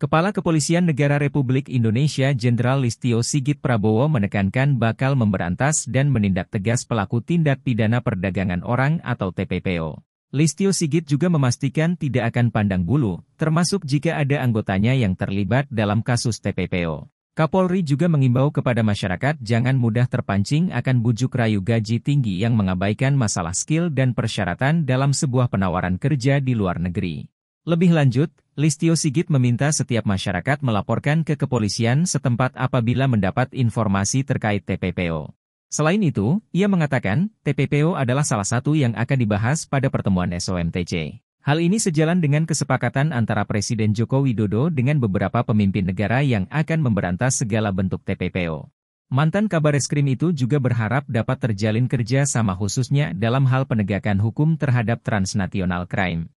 Kepala Kepolisian Negara Republik Indonesia Jenderal Listio Sigit Prabowo menekankan bakal memberantas dan menindak tegas pelaku tindak pidana perdagangan orang atau TPPO. Listio Sigit juga memastikan tidak akan pandang bulu, termasuk jika ada anggotanya yang terlibat dalam kasus TPPO. Kapolri juga mengimbau kepada masyarakat jangan mudah terpancing akan bujuk rayu gaji tinggi yang mengabaikan masalah skill dan persyaratan dalam sebuah penawaran kerja di luar negeri. Lebih lanjut, Listio Sigit meminta setiap masyarakat melaporkan ke kepolisian setempat apabila mendapat informasi terkait TPPO. Selain itu, ia mengatakan, TPPO adalah salah satu yang akan dibahas pada pertemuan SOMTC. Hal ini sejalan dengan kesepakatan antara Presiden Joko Widodo dengan beberapa pemimpin negara yang akan memberantas segala bentuk TPPO. Mantan kabar eskrim itu juga berharap dapat terjalin kerja sama khususnya dalam hal penegakan hukum terhadap transnational crime.